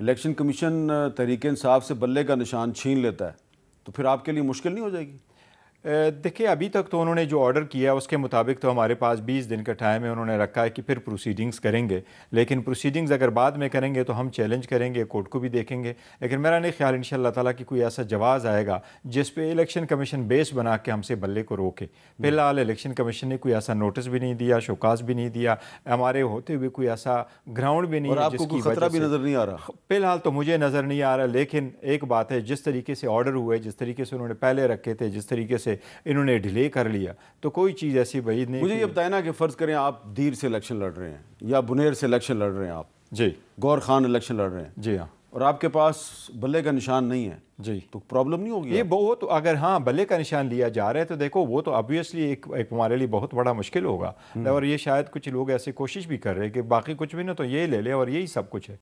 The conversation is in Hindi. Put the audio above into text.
इलेक्शन कमीशन तहरीक इंसाफ से बल्ले का निशान छीन लेता है तो फिर आपके लिए मुश्किल नहीं हो जाएगी देखिए अभी तक तो उन्होंने जो ऑर्डर किया उसके मुताबिक तो हमारे पास 20 दिन का टाइम है उन्होंने रखा है कि फिर प्रोसीडिंग्स करेंगे लेकिन प्रोसीडिंग्स अगर बाद में करेंगे तो हम चैलेंज करेंगे कोर्ट को भी देखेंगे लेकिन मेरा नहीं ख्याल इन ताला कि कोई ऐसा जवाज़ आएगा जिस पे इलेक्शन कमीशन बेस बना के हमसे बल्ले को रोके फिलहाल इलेक्शन कमीशन ने कोई ऐसा नोटिस भी नहीं दिया शोकास भी नहीं दिया हमारे होते हुए कोई ऐसा ग्राउंड भी नहीं खतरा भी नज़र नहीं आ रहा फिलहाल तो मुझे नज़र नहीं आ रहा लेकिन एक बात है जिस तरीके से ऑर्डर हुए जिस तरीके से उन्होंने पहले रखे थे जिस तरीके से से इन्होंने डिले कर लिया तो कोई चीज़ ऐसी बही नहीं मुझे ये बताया ना कि फ़र्ज़ करें आप दीर से इलेक्शन लड़ रहे हैं या बुनेर से इलेक्शन लड़ रहे हैं आप जी गौर खान इलेक्शन लड़ रहे हैं जी हाँ और आपके पास बल्ले का निशान नहीं है जी तो प्रॉब्लम नहीं होगी ये बहुत तो अगर हाँ बल्ले का निशान लिया जा रहा है तो देखो वो तो ऑब्वियसली एक, एक हमारे लिए बहुत बड़ा मुश्किल होगा हम्म। और ये शायद कुछ लोग ऐसे कोशिश भी कर रहे हैं कि बाकी कुछ भी ना तो ये ले ले और यही सब कुछ है